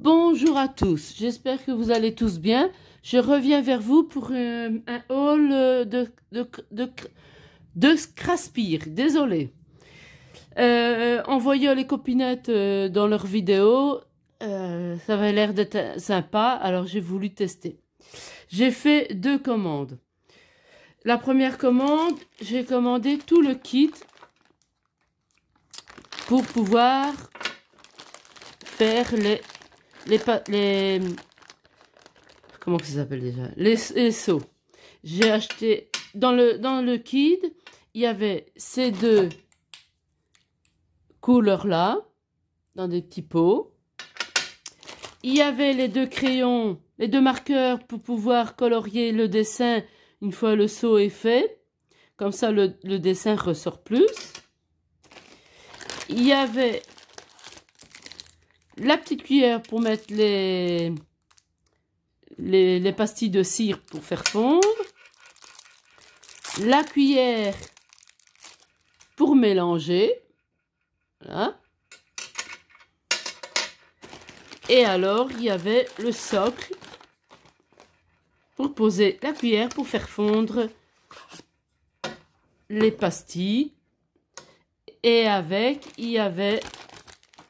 Bonjour à tous, j'espère que vous allez tous bien. Je reviens vers vous pour euh, un haul euh, de, de, de, désolé. Euh, on les copinettes euh, dans leur vidéo, ça avait l'air d'être sympa, alors j'ai voulu tester. J'ai fait deux commandes. La première commande, j'ai commandé tout le kit pour pouvoir faire les... les, comment ça s'appelle déjà les, les J'ai acheté... Dans le, dans le kit, il y avait ces deux couleurs-là, dans des petits pots. Il y avait les deux crayons, les deux marqueurs pour pouvoir colorier le dessin une fois le seau est fait, comme ça le, dessin ressort plus. Il y avait la petite cuillère pour mettre les, les, pastilles de cire pour faire fondre. La cuillère pour mélanger. Et alors, il y avait le socle pour poser la cuillère pour faire fondre les pastilles. Et avec, il y avait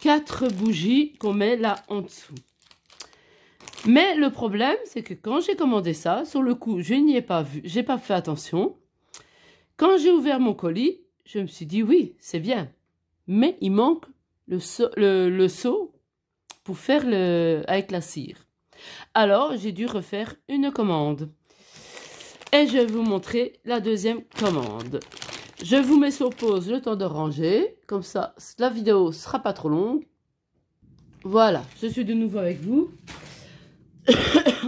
quatre bougies qu'on met là en dessous. Mais le problème, c'est que quand j'ai commandé ça, sur le coup, je n'y ai pas vu, j'ai pas fait attention. Quand j'ai ouvert mon colis, je me suis dit oui, c'est bien. Mais il manque le, le seau pour faire le, avec la cire. Alors, j'ai dû refaire une commande. Et je vais vous montrer la deuxième commande. Je vous mets sur pause le temps de ranger. Comme ça, la vidéo sera pas trop longue. Voilà, je suis de nouveau avec vous.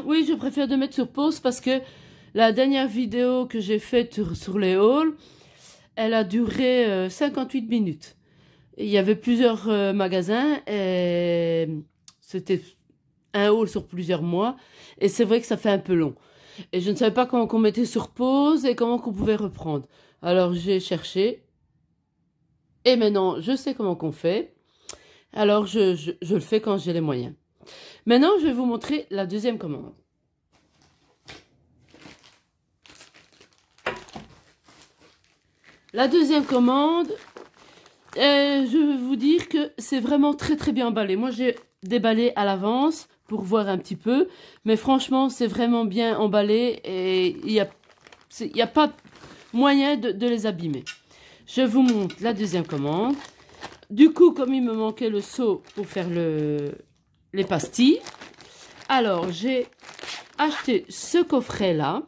oui, je préfère de mettre sur pause parce que la dernière vidéo que j'ai faite sur, les halls elle a duré 58 euh, minutes. Il y avait plusieurs euh, magasins et c'était un haul sur plusieurs mois. Et c'est vrai que ça fait un peu long. Et je ne savais pas comment qu'on mettait sur pause et comment qu'on pouvait reprendre. Alors j'ai cherché. Et maintenant, je sais comment qu'on fait. Alors je, le fais quand j'ai les moyens. Maintenant, je vais vous montrer la deuxième commande. La deuxième commande, euh, je vais vous dire que c'est vraiment très très bien emballé. Moi, j'ai déballé à l'avance pour voir un petit peu. Mais franchement, c'est vraiment bien emballé et il n'y a, a pas moyen de, les abîmer. Je vous montre la deuxième commande. Du coup, comme il me manquait le seau pour faire le, les pastilles, alors j'ai acheté ce coffret-là.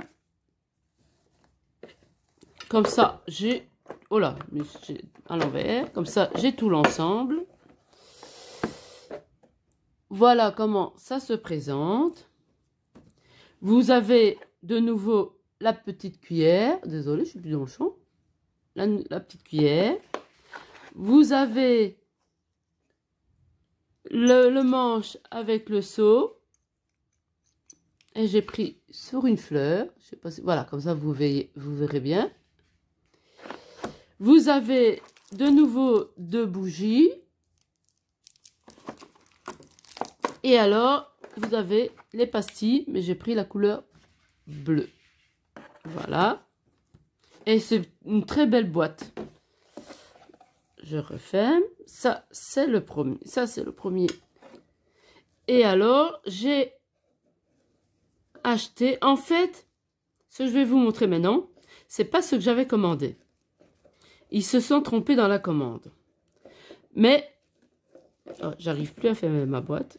Comme ça, j'ai... Oh là, à l'envers. Comme ça, j'ai tout l'ensemble. Voilà comment ça se présente. Vous avez de nouveau la petite cuillère. Désolée, je suis plus dans le champ. La, petite cuillère. Vous avez le, manche avec le seau. Et j'ai pris sur une fleur. Je voilà, comme ça vous verrez bien. Vous avez de nouveau deux bougies. Et alors, vous avez les pastilles, mais j'ai pris la couleur bleue. Voilà. Et c'est une très belle boîte. Je referme. Ça, c'est le premier. Ça, c'est le premier. Et alors, j'ai acheté. En fait, ce que je vais vous montrer maintenant, c'est pas ce que j'avais commandé. Ils se sont trompés dans la commande. Mais, oh, j'arrive plus à fermer ma boîte.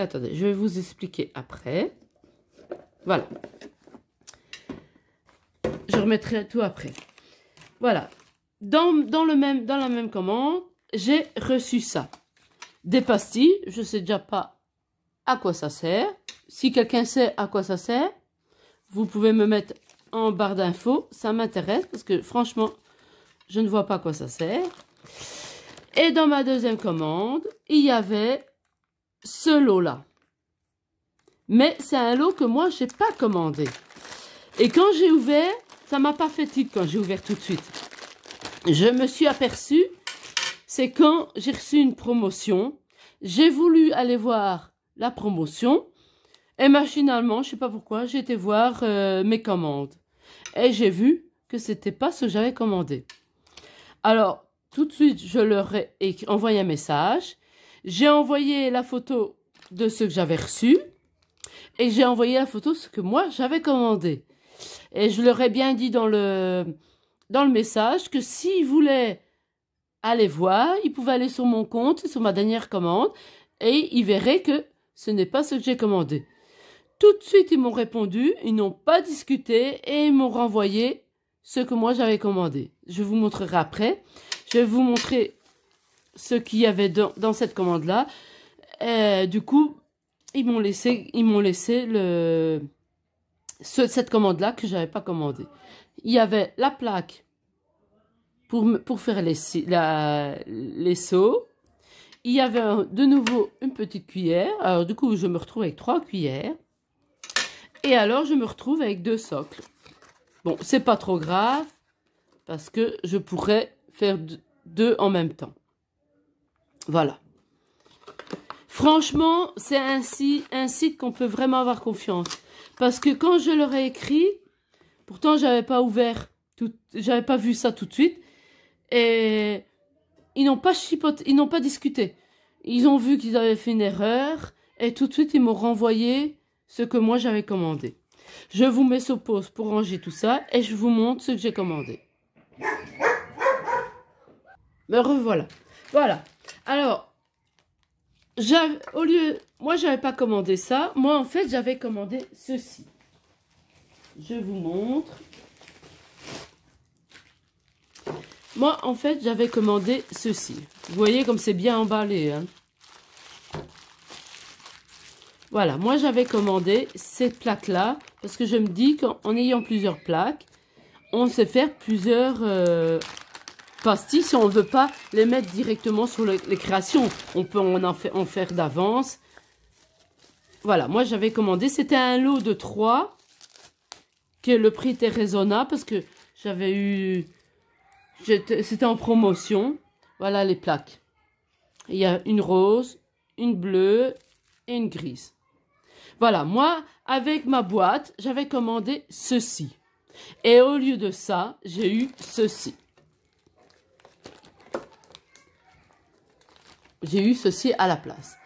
Attendez, je vais vous expliquer après. Voilà. Je remettrai tout après. Voilà. Dans, le même, dans la même commande, j'ai reçu ça. Des pastilles, je ne sais déjà pas à quoi ça sert. Si quelqu'un sait à quoi ça sert, vous pouvez me mettre en barre d'infos. Ça m'intéresse parce que franchement, je ne vois pas à quoi ça sert. Et dans ma deuxième commande, il y avait ce lot-là. Mais c'est un lot que moi, je n'ai pas commandé. Et quand j'ai ouvert, ça m'a pas fait titre quand j'ai ouvert tout de suite. Je me suis aperçue, c'est quand j'ai reçu une promotion, j'ai voulu aller voir la promotion, et machinalement, je sais pas pourquoi, j'ai été voir euh, mes commandes. Et j'ai vu que c'était pas ce que j'avais commandé. Alors, tout de suite, je leur ai envoyé un message, j'ai envoyé la photo de ce que j'avais reçu et j'ai envoyé la photo de ce que moi j'avais commandé. Et je leur ai bien dit dans le, dans le message que s'ils voulaient aller voir, ils pouvaient aller sur mon compte, sur ma dernière commande, et ils verraient que ce n'est pas ce que j'ai commandé. Tout de suite, ils m'ont répondu, ils n'ont pas discuté et ils m'ont renvoyé ce que moi j'avais commandé. Je vous montrerai après. Je vais vous montrer ce qu'il y avait dans, cette commande-là. Euh, du coup, ils m'ont laissé, ils m'ont laissé le, cette commande-là que j'avais pas commandée. Il y avait la plaque pour, pour faire les, les seaux. Il y avait de nouveau une petite cuillère. Alors du coup, je me retrouve avec trois cuillères. Et alors, je me retrouve avec deux socles. Bon, c'est pas trop grave parce que je pourrais faire deux en même temps. Voilà. Franchement, c'est ainsi un site qu'on peut vraiment avoir confiance. Parce que quand je leur ai écrit, pourtant j'avais pas ouvert, j'avais pas vu ça tout de suite, et ils n'ont pas chipoté, ils n'ont pas discuté. Ils ont vu qu'ils avaient fait une erreur, et tout de suite ils m'ont renvoyé ce que moi j'avais commandé. Je vous mets sur pause pour ranger tout ça, et je vous montre ce que j'ai commandé. Me revoilà. Voilà. Alors, au lieu... Moi, je n'avais pas commandé ça. Moi, en fait, j'avais commandé ceci. Je vous montre. Moi, en fait, j'avais commandé ceci. Vous voyez comme c'est bien emballé. Hein. voilà, moi, j'avais commandé cette plaque là Parce que je me dis qu'en ayant plusieurs plaques, on sait faire plusieurs... Euh, pastilles si on ne veut pas les mettre directement sur les créations. On peut en, faire d'avance. Voilà, moi j'avais commandé, c'était un lot de trois, que le prix était raisonnable parce que j'avais eu, c'était en promotion. Voilà les plaques. Il y a une rose, une bleue et une grise. Voilà, moi, avec ma boîte, j'avais commandé ceci. Et au lieu de ça, j'ai eu ceci. j'ai eu ceci à la place.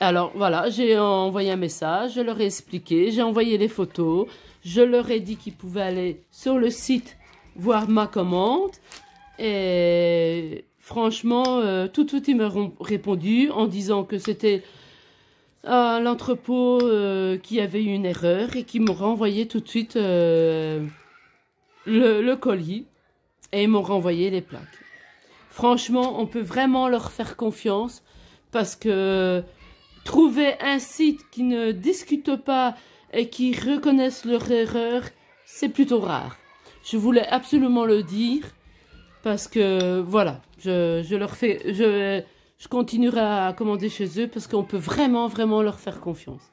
Alors voilà, j'ai envoyé un message, je leur ai expliqué, j'ai envoyé les photos, je leur ai dit qu'ils pouvaient aller sur le site voir ma commande. Et franchement, euh, tout tout, tout, ils m'ont répondu en disant que c'était euh, l'entrepôt euh, qui avait eu une erreur et qui m'ont renvoyé tout de suite le, le colis et ils m'ont renvoyé les plaques. Franchement, on peut vraiment leur faire confiance parce que trouver un site qui ne discute pas et qui reconnaissent leur erreur, c'est plutôt rare. Je voulais absolument le dire parce que voilà, je, je leur fais, je, je continuerai à commander chez eux parce qu'on peut vraiment, vraiment leur faire confiance.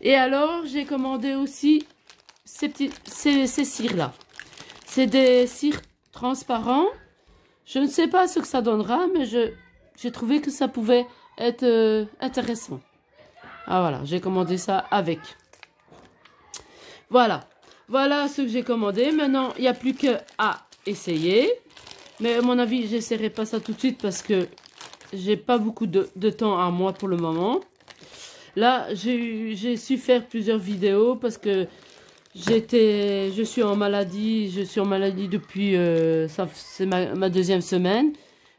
Et alors, j'ai commandé aussi ces, petits, ces, ces cires-là. C'est des cires transparents je ne sais pas ce que ça donnera, mais j'ai trouvé que ça pouvait être euh, intéressant. Ah voilà, j'ai commandé ça avec. Voilà. Voilà ce que j'ai commandé. Maintenant, il n'y a plus qu'à essayer. Mais à mon avis, j'essaierai pas ça tout de suite parce que j'ai pas beaucoup de, de, temps à moi pour le moment. Là, j'ai su faire plusieurs vidéos parce que J'étais, je suis en maladie, je suis en maladie depuis, euh, ça c'est ma, deuxième semaine,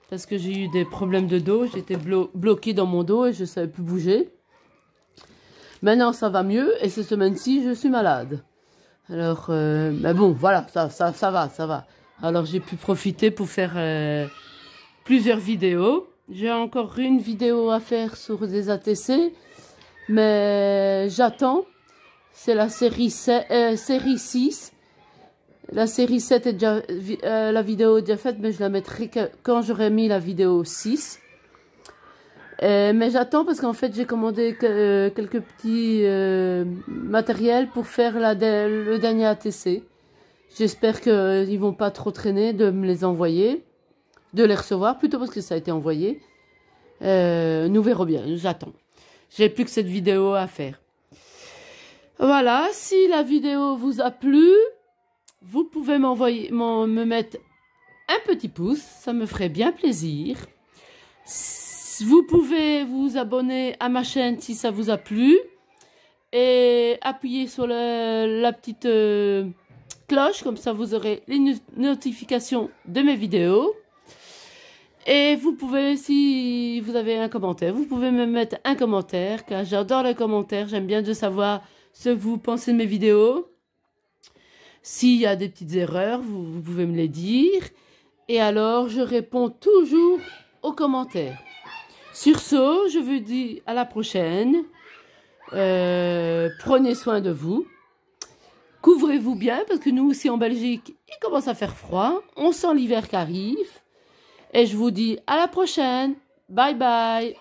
parce que j'ai eu des problèmes de dos, j'étais bloqué bloquée dans mon dos et je ne savais plus bouger. Maintenant ça va mieux et cette semaine-ci je suis malade. Alors, euh, mais bon, voilà, ça, ça, ça va, ça va. Alors j'ai pu profiter pour faire euh, plusieurs vidéos. J'ai encore une vidéo à faire sur des ATC, mais j'attends c'est la série, euh, série 6. La série 7 est déjà, euh, la vidéo est déjà faite, mais je la mettrai quand j'aurai mis la vidéo 6. Euh, mais j'attends parce qu'en fait j'ai commandé quelques petits matériels pour faire la, le dernier ATC. J'espère qu'ils vont pas trop traîner de me les envoyer, de les recevoir plutôt parce que ça a été envoyé. nous verrons bien, j'attends. J'ai plus que cette vidéo à faire. Voilà, si la vidéo vous a plu, vous pouvez m'envoyer, me mettre un petit pouce, ça me ferait bien plaisir. Vous pouvez vous abonner à ma chaîne si ça vous a plu et appuyer sur la petite euh, cloche, comme ça vous aurez les notifications de mes vidéos. Et vous pouvez, si vous avez un commentaire, vous pouvez me mettre un commentaire, car j'adore les commentaires, j'aime bien de savoir ce que vous pensez de mes vidéos. S'il y a des petites erreurs, vous, pouvez me les dire. Et alors, je réponds toujours aux commentaires. Sur ce, je vous dis à la prochaine. Euh, prenez soin de vous. Couvrez-vous bien, parce que nous aussi en Belgique, il commence à faire froid. On sent l'hiver qui arrive. Et je vous dis à la prochaine. Bye bye.